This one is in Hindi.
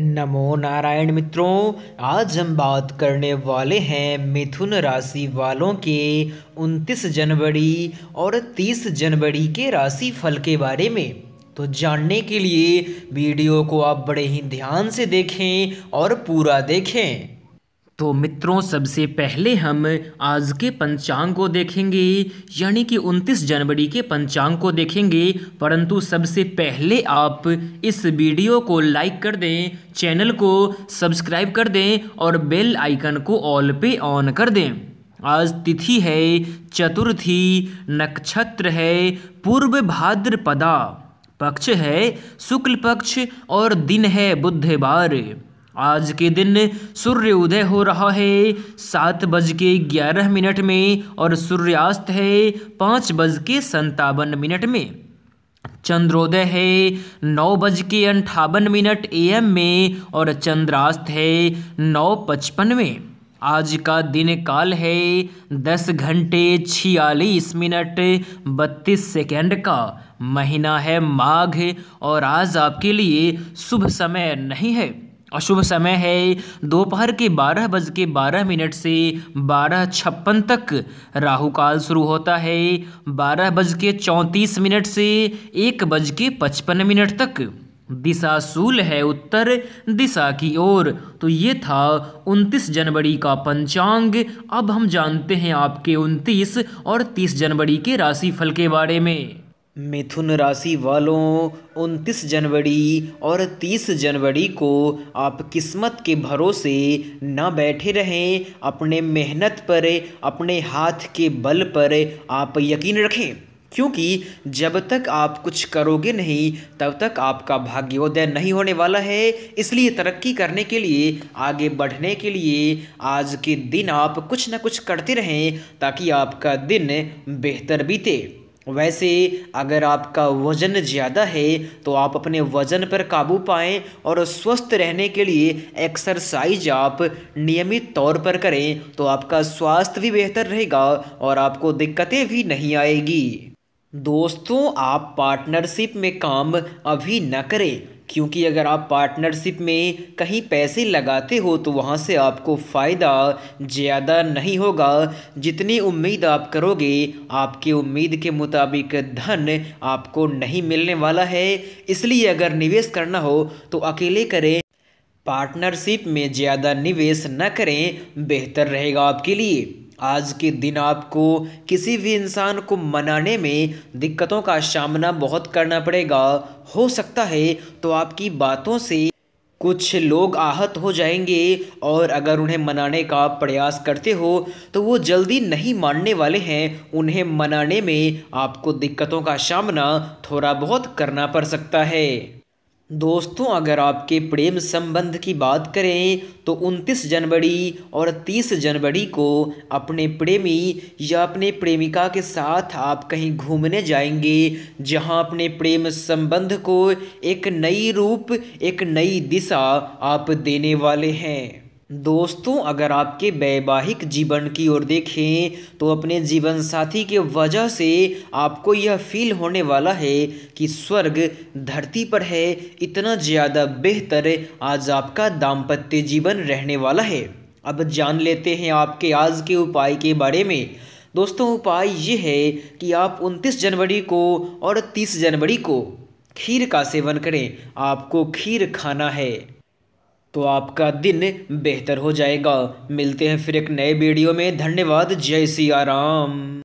नमो नारायण मित्रों आज हम बात करने वाले हैं मिथुन राशि वालों के 29 जनवरी और 30 जनवरी के राशि फल के बारे में तो जानने के लिए वीडियो को आप बड़े ही ध्यान से देखें और पूरा देखें तो मित्रों सबसे पहले हम आज के पंचांग को देखेंगे यानी कि 29 जनवरी के पंचांग को देखेंगे परंतु सबसे पहले आप इस वीडियो को लाइक कर दें चैनल को सब्सक्राइब कर दें और बेल आइकन को ऑल पे ऑन कर दें आज तिथि है चतुर्थी नक्षत्र है पूर्व भाद्रपदा पक्ष है शुक्ल पक्ष और दिन है बुधवार आज के दिन सूर्य उदय हो रहा है सात बज के ग्यारह मिनट में और सूर्यास्त है पाँच बज के संतावन मिनट में चंद्रोदय है नौ बज के अंठावन मिनट ए में और चंद्रास्त है नौ पचपन में आज का दिन काल है दस घंटे छियालीस मिनट बत्तीस सेकेंड का महीना है माघ और आज आपके लिए शुभ समय नहीं है अशुभ समय है दोपहर के बारह बज के बारह मिनट से बारह छप्पन तक राहु काल शुरू होता है बारह बज के चौंतीस मिनट से एक बज के पचपन मिनट तक दिशा सूल है उत्तर दिशा की ओर तो ये था 29 जनवरी का पंचांग अब हम जानते हैं आपके 29 और 30 जनवरी के राशिफल के बारे में मिथुन राशि वालों 29 जनवरी और 30 जनवरी को आप किस्मत के भरोसे ना बैठे रहें अपने मेहनत पर अपने हाथ के बल पर आप यकीन रखें क्योंकि जब तक आप कुछ करोगे नहीं तब तक आपका भाग्योदय नहीं होने वाला है इसलिए तरक्की करने के लिए आगे बढ़ने के लिए आज के दिन आप कुछ ना कुछ करते रहें ताकि आपका दिन बेहतर बीते वैसे अगर आपका वज़न ज़्यादा है तो आप अपने वज़न पर काबू पाएँ और स्वस्थ रहने के लिए एक्सरसाइज आप नियमित तौर पर करें तो आपका स्वास्थ्य भी बेहतर रहेगा और आपको दिक्कतें भी नहीं आएगी दोस्तों आप पार्टनरशिप में काम अभी न करें क्योंकि अगर आप पार्टनरशिप में कहीं पैसे लगाते हो तो वहाँ से आपको फ़ायदा ज़्यादा नहीं होगा जितनी उम्मीद आप करोगे आपकी उम्मीद के मुताबिक धन आपको नहीं मिलने वाला है इसलिए अगर निवेश करना हो तो अकेले करें पार्टनरशिप में ज़्यादा निवेश न करें बेहतर रहेगा आपके लिए आज के दिन आपको किसी भी इंसान को मनाने में दिक्कतों का सामना बहुत करना पड़ेगा हो सकता है तो आपकी बातों से कुछ लोग आहत हो जाएंगे और अगर उन्हें मनाने का प्रयास करते हो तो वो जल्दी नहीं मानने वाले हैं उन्हें मनाने में आपको दिक्कतों का सामना थोड़ा बहुत करना पड़ सकता है दोस्तों अगर आपके प्रेम संबंध की बात करें तो 29 जनवरी और 30 जनवरी को अपने प्रेमी या अपने प्रेमिका के साथ आप कहीं घूमने जाएंगे जहां अपने प्रेम संबंध को एक नई रूप एक नई दिशा आप देने वाले हैं दोस्तों अगर आपके वैवाहिक जीवन की ओर देखें तो अपने जीवन साथी के वजह से आपको यह फील होने वाला है कि स्वर्ग धरती पर है इतना ज़्यादा बेहतर आज आपका दाम्पत्य जीवन रहने वाला है अब जान लेते हैं आपके आज के उपाय के बारे में दोस्तों उपाय ये है कि आप 29 जनवरी को और 30 जनवरी को खीर का सेवन करें आपको खीर खाना है तो आपका दिन बेहतर हो जाएगा मिलते हैं फिर एक नए वीडियो में धन्यवाद जय सिया राम